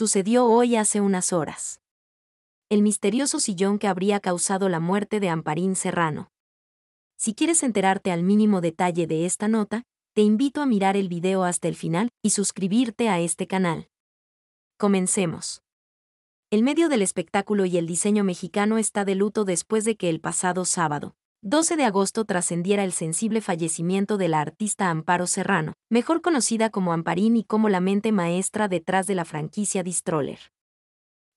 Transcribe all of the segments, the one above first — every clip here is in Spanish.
sucedió hoy hace unas horas. El misterioso sillón que habría causado la muerte de Amparín Serrano. Si quieres enterarte al mínimo detalle de esta nota, te invito a mirar el video hasta el final y suscribirte a este canal. Comencemos. El medio del espectáculo y el diseño mexicano está de luto después de que el pasado sábado, 12 de agosto trascendiera el sensible fallecimiento de la artista Amparo Serrano, mejor conocida como Amparín y como la mente maestra detrás de la franquicia Distroller.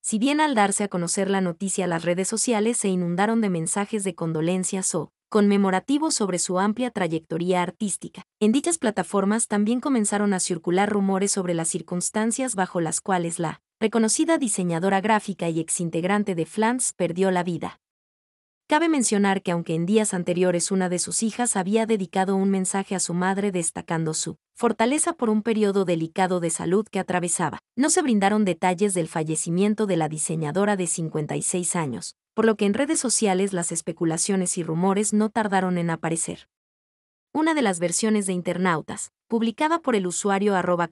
Si bien al darse a conocer la noticia las redes sociales se inundaron de mensajes de condolencias o conmemorativos sobre su amplia trayectoria artística, en dichas plataformas también comenzaron a circular rumores sobre las circunstancias bajo las cuales la reconocida diseñadora gráfica y exintegrante de Flans perdió la vida. Cabe mencionar que aunque en días anteriores una de sus hijas había dedicado un mensaje a su madre destacando su fortaleza por un periodo delicado de salud que atravesaba, no se brindaron detalles del fallecimiento de la diseñadora de 56 años, por lo que en redes sociales las especulaciones y rumores no tardaron en aparecer una de las versiones de internautas, publicada por el usuario arroba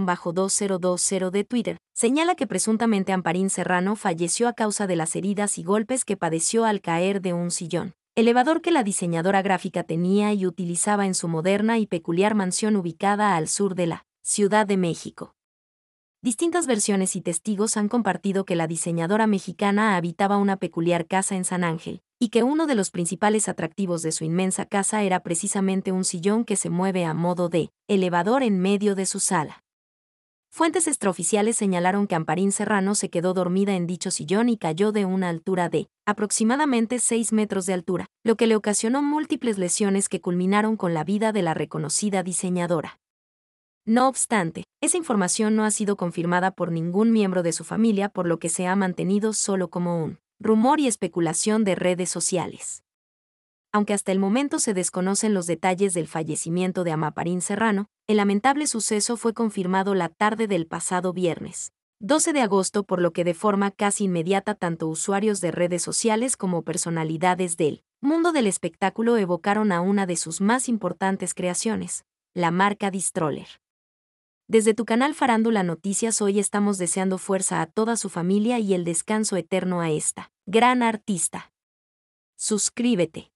bajo 2020 de Twitter, señala que presuntamente Amparín Serrano falleció a causa de las heridas y golpes que padeció al caer de un sillón, elevador que la diseñadora gráfica tenía y utilizaba en su moderna y peculiar mansión ubicada al sur de la Ciudad de México. Distintas versiones y testigos han compartido que la diseñadora mexicana habitaba una peculiar casa en San Ángel, y que uno de los principales atractivos de su inmensa casa era precisamente un sillón que se mueve a modo de elevador en medio de su sala. Fuentes extraoficiales señalaron que Amparín Serrano se quedó dormida en dicho sillón y cayó de una altura de aproximadamente 6 metros de altura, lo que le ocasionó múltiples lesiones que culminaron con la vida de la reconocida diseñadora. No obstante, esa información no ha sido confirmada por ningún miembro de su familia, por lo que se ha mantenido solo como un rumor y especulación de redes sociales. Aunque hasta el momento se desconocen los detalles del fallecimiento de Amaparín Serrano, el lamentable suceso fue confirmado la tarde del pasado viernes, 12 de agosto, por lo que de forma casi inmediata tanto usuarios de redes sociales como personalidades del mundo del espectáculo evocaron a una de sus más importantes creaciones, la marca Distroller. Desde tu canal Farándula Noticias hoy estamos deseando fuerza a toda su familia y el descanso eterno a esta gran artista. Suscríbete.